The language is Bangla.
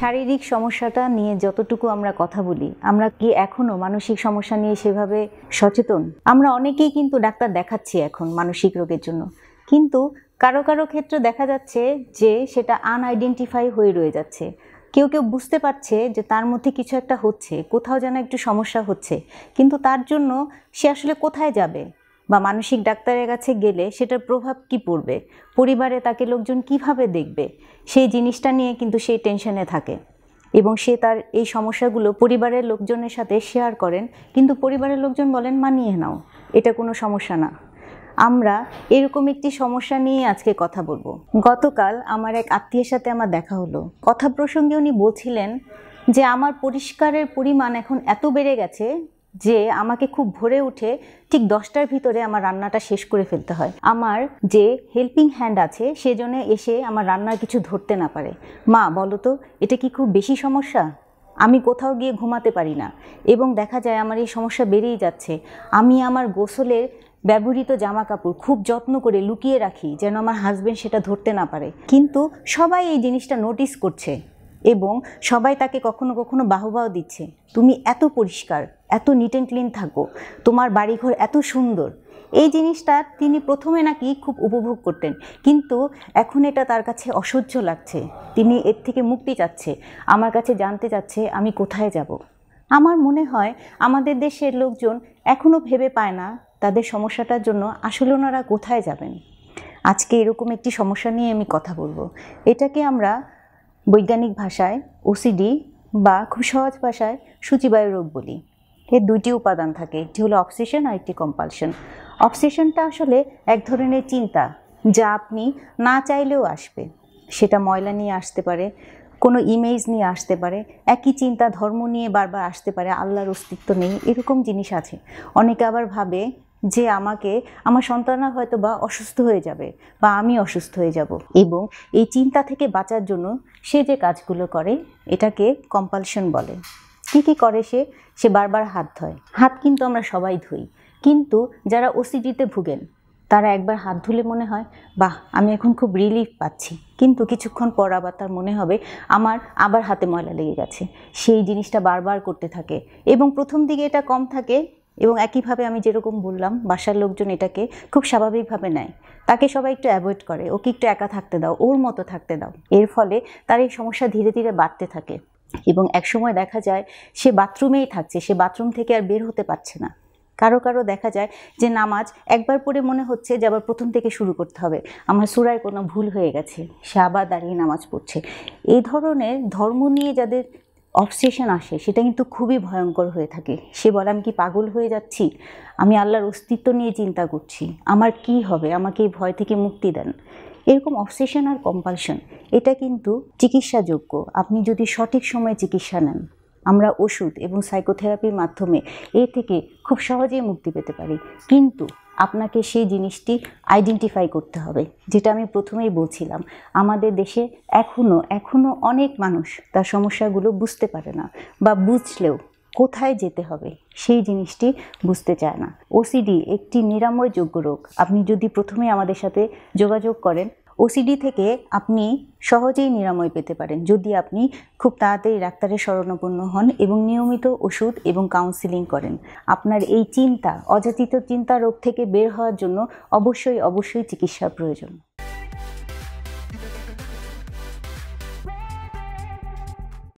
শারীরিক সমস্যাটা নিয়ে যতটুকু আমরা কথা বলি আমরা কি এখনও মানসিক সমস্যা নিয়ে সেভাবে সচেতন আমরা অনেকেই কিন্তু ডাক্তার দেখাচ্ছি এখন মানসিক রোগের জন্য কিন্তু কারো কারো ক্ষেত্রে দেখা যাচ্ছে যে সেটা আনআইডেন্টিফাই হয়ে রয়ে যাচ্ছে কেউ কেউ বুঝতে পারছে যে তার মধ্যে কিছু একটা হচ্ছে কোথাও যেন একটু সমস্যা হচ্ছে কিন্তু তার জন্য সে আসলে কোথায় যাবে বা মানসিক ডাক্তারের কাছে গেলে সেটার প্রভাব কি পড়বে পরিবারে তাকে লোকজন কিভাবে দেখবে সেই জিনিসটা নিয়ে কিন্তু সেই টেনশনে থাকে এবং সে তার এই সমস্যাগুলো পরিবারের লোকজনের সাথে শেয়ার করেন কিন্তু পরিবারের লোকজন বলেন মানিয়ে নাও এটা কোনো সমস্যা না আমরা এরকম একটি সমস্যা নিয়ে আজকে কথা বলবো গতকাল আমার এক আত্মীয়ের সাথে আমার দেখা হলো কথা প্রসঙ্গে উনি বলছিলেন যে আমার পরিষ্কারের পরিমাণ এখন এত বেড়ে গেছে যে আমাকে খুব ভোরে উঠে ঠিক দশটার ভিতরে আমার রান্নাটা শেষ করে ফেলতে হয় আমার যে হেল্পিং হ্যান্ড আছে সেজন্য এসে আমার রান্নার কিছু ধরতে না পারে মা বলো তো এটা কি খুব বেশি সমস্যা আমি কোথাও গিয়ে ঘুমাতে পারি না এবং দেখা যায় আমার এই সমস্যা বেড়েই যাচ্ছে আমি আমার গোসলের ব্যবহৃত জামা কাপড় খুব যত্ন করে লুকিয়ে রাখি যেন আমার হাজব্যান্ড সেটা ধরতে না পারে কিন্তু সবাই এই জিনিসটা নোটিস করছে এবং সবাই তাকে কখনো কখনো বাহবাও দিচ্ছে তুমি এত পরিষ্কার এত নিট অ্যান্ড ক্লিন থাকো তোমার বাড়িঘর এত সুন্দর এই জিনিসটা তিনি প্রথমে নাকি খুব উপভোগ করতেন কিন্তু এখন এটা তার কাছে অসহ্য লাগছে তিনি এর থেকে মুক্তি চাচ্ছে আমার কাছে জানতে চাচ্ছে আমি কোথায় যাব আমার মনে হয় আমাদের দেশের লোকজন এখনও ভেবে পায় না তাদের সমস্যাটার জন্য আসলে ওনারা কোথায় যাবেন আজকে এরকম একটি সমস্যা নিয়ে আমি কথা বলবো এটাকে আমরা বৈজ্ঞানিক ভাষায় ওসিডি বা খুব সহজ ভাষায় সূচিবায়ু রোগ বলি এর দুইটি উপাদান থাকে একটি হলো অবসেশন আর একটি কম্পালশন অবসেশনটা আসলে এক ধরনের চিন্তা যা আপনি না চাইলেও আসবে সেটা ময়লা নিয়ে আসতে পারে কোনো ইমেজ নিয়ে আসতে পারে একই চিন্তা ধর্ম নিয়ে বারবার আসতে পারে আল্লাহর অস্তিত্ব নেই এরকম জিনিস আছে অনেকে আবার ভাবে যে আমাকে আমার সন্তানরা হয়তো বা অসুস্থ হয়ে যাবে বা আমি অসুস্থ হয়ে যাব এবং এই চিন্তা থেকে বাঁচার জন্য সে যে কাজগুলো করে এটাকে কম্পালশন বলে কী কী করে সে সে বারবার হাত ধয় হাত কিন্তু আমরা সবাই ধুই কিন্তু যারা ওসিডিতে ভুগেন তারা একবার হাত ধুলে মনে হয় বাহ আমি এখন খুব রিলিফ পাচ্ছি কিন্তু কিছুক্ষণ পর আবার তার মনে হবে আমার আবার হাতে ময়লা লেগে গেছে সেই জিনিসটা বারবার করতে থাকে এবং প্রথম দিকে এটা কম থাকে এবং একইভাবে আমি যেরকম বললাম বাসার লোকজন এটাকে খুব স্বাভাবিকভাবে নেয় তাকে সবাই একটু অ্যাভয়েড করে ওকে একটু একা থাকতে দাও ওর মতো থাকতে দাও এর ফলে তার এই সমস্যা ধীরে ধীরে বাড়তে থাকে এবং একসময় দেখা যায় সে বাথরুমেই থাকছে সে বাথরুম থেকে আর বের হতে পারছে না কারো কারো দেখা যায় যে নামাজ একবার পড়ে মনে হচ্ছে যে আবার প্রথম থেকে শুরু করতে হবে আমার সুরায় কোনো ভুল হয়ে গেছে সে আবার দাঁড়িয়ে নামাজ পড়ছে এই ধরনের ধর্ম নিয়ে যাদের অবসেশন আসে সেটা কিন্তু খুবই ভয়ঙ্কর হয়ে থাকে সে বলে আমি কি পাগল হয়ে যাচ্ছি আমি আল্লাহর অস্তিত্ব নিয়ে চিন্তা করছি আমার কি হবে আমাকে এই ভয় থেকে মুক্তি দেন এরকম অবসেশন আর কম্পালশন এটা কিন্তু চিকিৎসাযোগ্য আপনি যদি সঠিক সময়ে চিকিৎসা নেন আমরা ওষুধ এবং সাইকোথেরাপির মাধ্যমে এ থেকে খুব সহজেই মুক্তি পেতে পারি কিন্তু আপনাকে সেই জিনিসটি আইডেন্টিফাই করতে হবে যেটা আমি প্রথমেই বলছিলাম আমাদের দেশে এখনও এখনও অনেক মানুষ তার সমস্যাগুলো বুঝতে পারে না বা বুঝলেও কোথায় যেতে হবে সেই জিনিসটি বুঝতে চায় না ওসিডি একটি নিরাময়যোগ্য রোগ আপনি যদি প্রথমে আমাদের সাথে যোগাযোগ করেন ওসিডি থেকে আপনি সহজেই নিরাময় পেতে পারেন যদি আপনি খুব তাড়াতাড়ি ডাক্তারের শরণাপন্ন হন এবং নিয়মিত ওষুধ এবং কাউন্সিলিং করেন আপনার এই চিন্তা অযাচিত চিন্তা রোগ থেকে বের হওয়ার জন্য অবশ্যই অবশ্যই চিকিৎসা প্রয়োজন